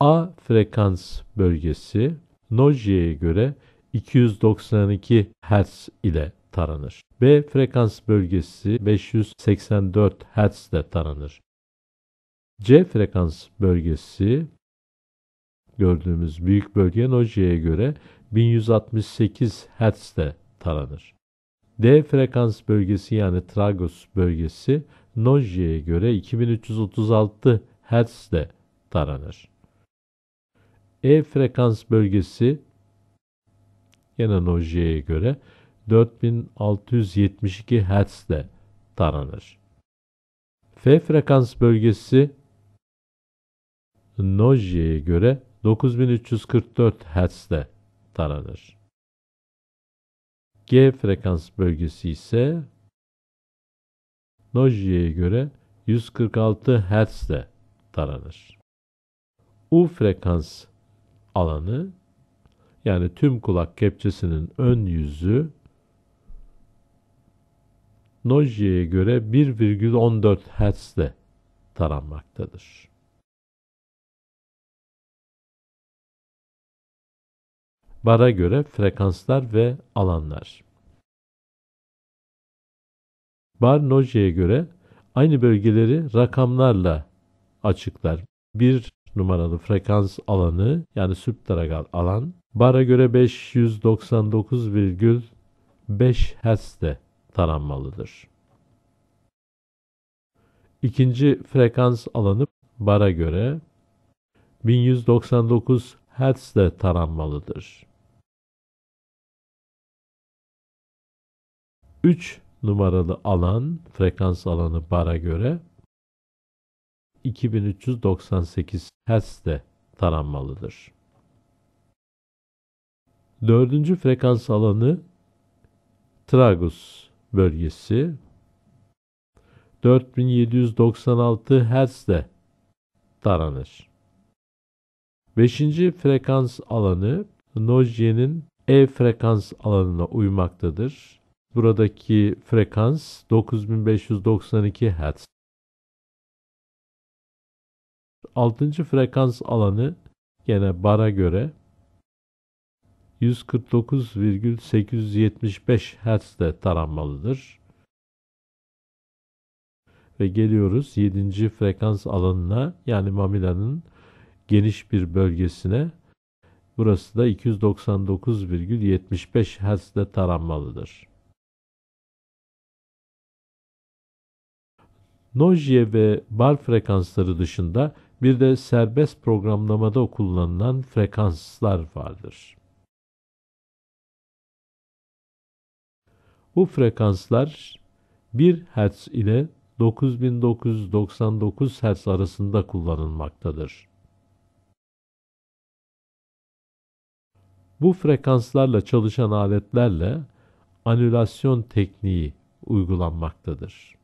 A frekans bölgesi Nogia'ya göre 292 Hz ile taranır. B frekans bölgesi 584 Hz ile taranır. C frekans bölgesi gördüğümüz büyük bölge Nogia'ya göre 1168 Hz ile taranır. D frekans bölgesi yani Tragos bölgesi Nogia'ya göre 2336 Hz ile taranır. E frekans bölgesi Yananoloji'ye göre 4672 Hz ile taranır. F frekans bölgesi Noji'ye göre 9344 Hz ile taranır. G frekans bölgesi ise Noji'ye göre 146 Hz ile taranır. U frekans alanı yani tüm kulak kepçesinin ön yüzü Nojie'ye göre 1,14 Hz'de taranmaktadır. Bara göre frekanslar ve alanlar. Bar Nojie'ye göre aynı bölgeleri rakamlarla açıklar. 1 numaralı frekans alanı yani subtragal alan bara göre 599,5 Hz'de taranmalıdır. İkinci frekans alanı bara göre 1199 Hz'de taranmalıdır. 3 numaralı alan, frekans alanı bara göre 2398 Hz'de taranmalıdır. Dördüncü frekans alanı Tragus bölgesi 4796 Hz'de taranır. Beşinci frekans alanı Nojye'nin E frekans alanına uymaktadır. Buradaki frekans 9592 Hz. 6. frekans alanı gene bara göre 149,875 Hz'de taranmalıdır. Ve geliyoruz 7. frekans alanına yani mamilanın geniş bir bölgesine. Burası da 299,75 Hz'de taranmalıdır. Nojiye ve bar frekansları dışında bir de serbest programlamada kullanılan frekanslar vardır. Bu frekanslar 1 Hz ile 9999 Hz arasında kullanılmaktadır. Bu frekanslarla çalışan aletlerle anülasyon tekniği uygulanmaktadır.